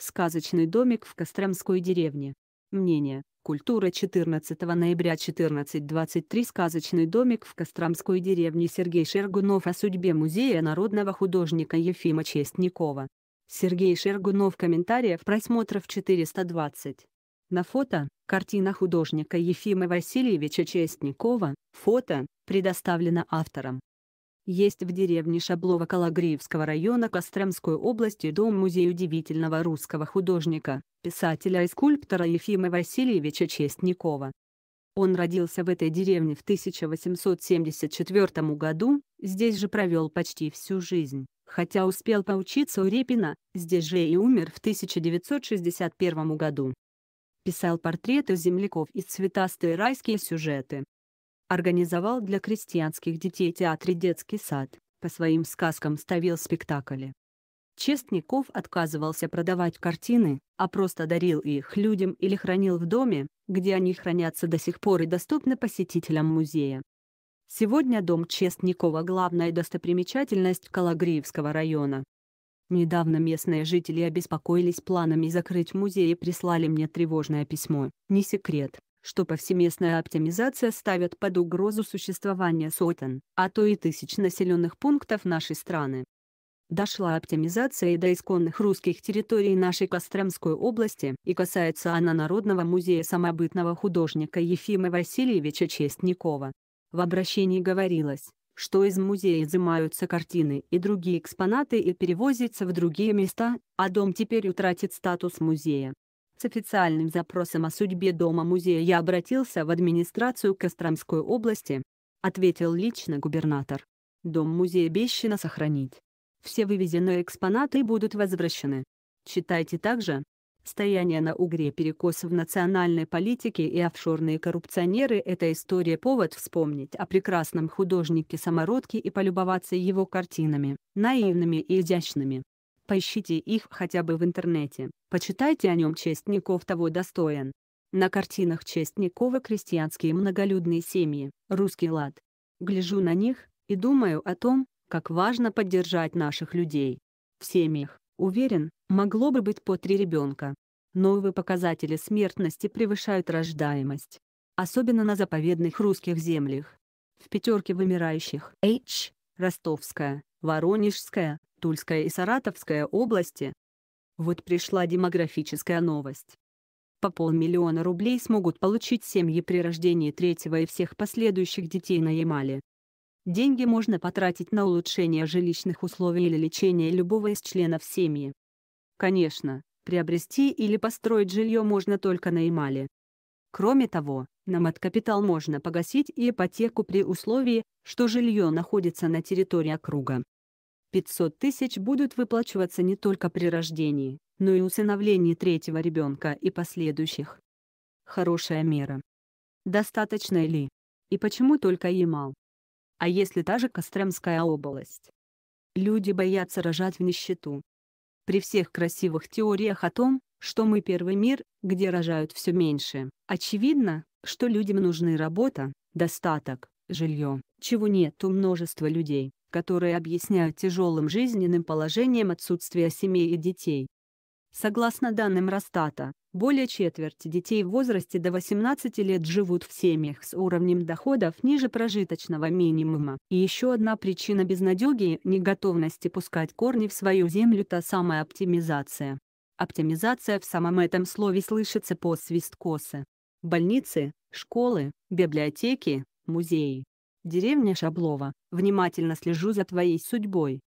Сказочный домик в Костромской деревне. Мнение. Культура 14 ноября 14.23 Сказочный домик в Костромской деревне Сергей Шергунов о судьбе Музея народного художника Ефима Честникова. Сергей Шергунов комментариев просмотров 420. На фото – картина художника Ефима Васильевича Честникова, фото – предоставлено автором. Есть в деревне Шаблово Калагриевского района Костромской области дом-музей удивительного русского художника, писателя и скульптора Ефима Васильевича Честникова. Он родился в этой деревне в 1874 году, здесь же провел почти всю жизнь, хотя успел поучиться у Репина, здесь же и умер в 1961 году. Писал портреты земляков и цветастые райские сюжеты организовал для крестьянских детей театр и «Детский сад», по своим сказкам ставил спектакли. Честников отказывался продавать картины, а просто дарил их людям или хранил в доме, где они хранятся до сих пор и доступны посетителям музея. Сегодня дом Честникова – главная достопримечательность Калагриевского района. Недавно местные жители обеспокоились планами закрыть музей и прислали мне тревожное письмо. Не секрет, что повсеместная оптимизация ставит под угрозу существование сотен, а то и тысяч населенных пунктов нашей страны. Дошла оптимизация и до исконных русских территорий нашей Костромской области, и касается она Народного музея самобытного художника Ефима Васильевича Честникова. В обращении говорилось, что из музея изымаются картины и другие экспонаты и перевозятся в другие места, а дом теперь утратит статус музея. С официальным запросом о судьбе дома-музея я обратился в администрацию Костромской области, ответил лично губернатор. Дом-музей обещано сохранить. Все вывезенные экспонаты будут возвращены. Читайте также. Стояние на угре перекос в национальной политике и офшорные коррупционеры – это история повод вспомнить о прекрасном художнике Самородке и полюбоваться его картинами, наивными и изящными. Поищите их хотя бы в интернете. Почитайте о нем Честников того достоин. На картинах Честникова крестьянские многолюдные семьи, русский лад. Гляжу на них и думаю о том, как важно поддержать наших людей. В семьях, уверен, могло бы быть по три ребенка. Новые показатели смертности превышают рождаемость. Особенно на заповедных русских землях. В пятерке вымирающих H, Ростовская, Воронежская, Тульская и Саратовская области. Вот пришла демографическая новость. По полмиллиона рублей смогут получить семьи при рождении третьего и всех последующих детей на Ямале. Деньги можно потратить на улучшение жилищных условий или лечение любого из членов семьи. Конечно, приобрести или построить жилье можно только на Ямале. Кроме того, на маткапитал можно погасить и ипотеку при условии, что жилье находится на территории округа. 500 тысяч будут выплачиваться не только при рождении, но и усыновлении третьего ребенка и последующих. Хорошая мера. Достаточно ли? И почему только Ямал? А если та же Костромская область? Люди боятся рожать в нищету. При всех красивых теориях о том, что мы первый мир, где рожают все меньше, очевидно, что людям нужны работа, достаток, жилье, чего нет у множества людей которые объясняют тяжелым жизненным положением отсутствия семей и детей. Согласно данным Росстата, более четверти детей в возрасте до 18 лет живут в семьях с уровнем доходов ниже прожиточного минимума. И еще одна причина безнадеги и неготовности пускать корни в свою землю – та самая оптимизация. Оптимизация в самом этом слове слышится по свист косы. Больницы, школы, библиотеки, музеи, деревня Шаблова, внимательно слежу за твоей судьбой.